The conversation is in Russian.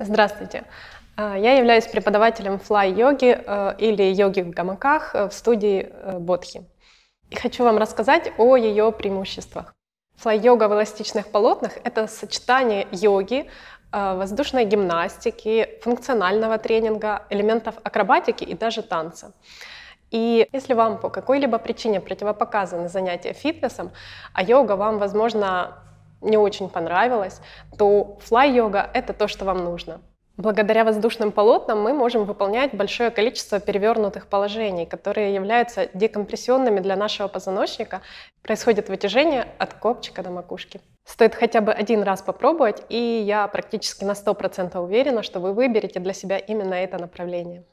Здравствуйте. А, я являюсь преподавателем флай-йоги э, или йоги в гамаках э, в студии э, Бодхи. И хочу вам рассказать о ее преимуществах. Флай-йога в эластичных полотнах – это сочетание йоги, воздушной гимнастики, функционального тренинга, элементов акробатики и даже танца. И если вам по какой-либо причине противопоказаны занятия фитнесом, а йога вам, возможно, не очень понравилось, то флай-йога — это то, что вам нужно. Благодаря воздушным полотнам мы можем выполнять большое количество перевернутых положений, которые являются декомпрессионными для нашего позвоночника. Происходит вытяжение от копчика до макушки. Стоит хотя бы один раз попробовать, и я практически на 100% уверена, что вы выберете для себя именно это направление.